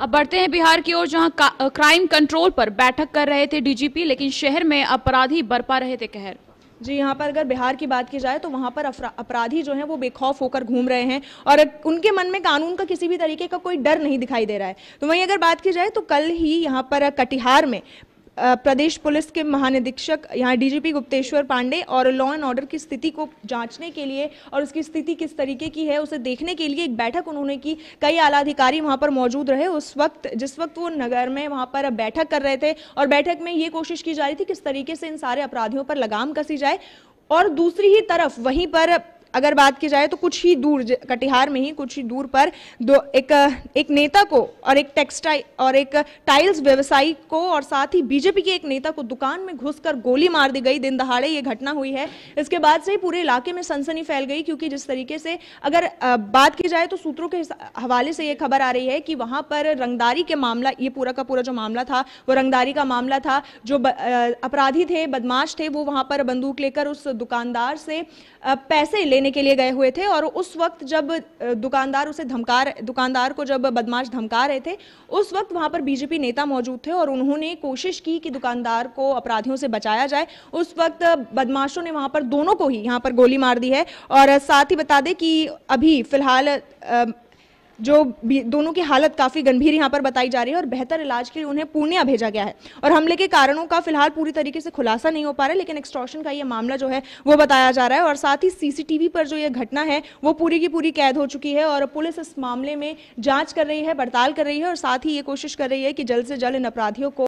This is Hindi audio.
अब बढ़ते हैं बिहार की ओर जहां क्राइम कंट्रोल पर बैठक कर रहे थे डीजीपी लेकिन शहर में अपराधी बरपा रहे थे कहर जी यहाँ पर अगर बिहार की बात की जाए तो वहाँ पर अपराधी जो हैं वो बेखौफ होकर घूम रहे हैं और उनके मन में कानून का किसी भी तरीके का कोई डर नहीं दिखाई दे रहा है तो वहीं अगर बात की जाए तो कल ही यहाँ पर कटिहार में प्रदेश पुलिस के महानिरीक्षक यहाँ डीजीपी गुप्तेश्वर पांडे और लॉ एंड ऑर्डर की स्थिति को जांचने के लिए और उसकी स्थिति किस तरीके की है उसे देखने के लिए एक बैठक उन्होंने की कई आला अधिकारी वहाँ पर मौजूद रहे उस वक्त जिस वक्त वो नगर में वहाँ पर बैठक कर रहे थे और बैठक में ये कोशिश की जा रही थी किस तरीके से इन सारे अपराधियों पर लगाम कसी जाए और दूसरी ही तरफ वहीं पर अगर बात की जाए तो कुछ ही दूर कटिहार में ही कुछ ही दूर पर दो एक एक नेता को और एक टेक्सटाइल और एक टाइल्स व्यवसायी को और साथ ही बीजेपी के एक नेता को दुकान में घुसकर गोली मार दी गई दिन दहाड़े ये घटना हुई है इसके बाद से ही पूरे इलाके में सनसनी फैल गई क्योंकि जिस तरीके से अगर बात की जाए तो सूत्रों के हवाले से ये खबर आ रही है कि वहाँ पर रंगदारी के मामला ये पूरा का पूरा जो मामला था वो रंगदारी का मामला था जो अपराधी थे बदमाश थे वो वहाँ पर बंदूक लेकर उस दुकानदार से पैसे ले लेने के लिए गए हुए थे और उस वक्त जब दुकानदार उसे धमका दुकानदार को जब बदमाश धमका रहे थे उस वक्त वहां पर बीजेपी नेता मौजूद थे और उन्होंने कोशिश की कि दुकानदार को अपराधियों से बचाया जाए उस वक्त बदमाशों ने वहां पर दोनों को ही यहां पर गोली मार दी है और साथ ही बता दें कि अभी फिलहाल जो दोनों की हालत काफ़ी गंभीर यहाँ पर बताई जा रही है और बेहतर इलाज के लिए उन्हें पूर्णिया भेजा गया है और हमले के कारणों का फिलहाल पूरी तरीके से खुलासा नहीं हो पा रहा है लेकिन एक्सट्रॉशन का ये मामला जो है वो बताया जा रहा है और साथ ही सीसीटीवी पर जो ये घटना है वो पूरी की पूरी कैद हो चुकी है और पुलिस इस मामले में जाँच कर रही है पड़ताल कर रही है और साथ ही ये कोशिश कर रही है कि जल्द से जल्द इन अपराधियों को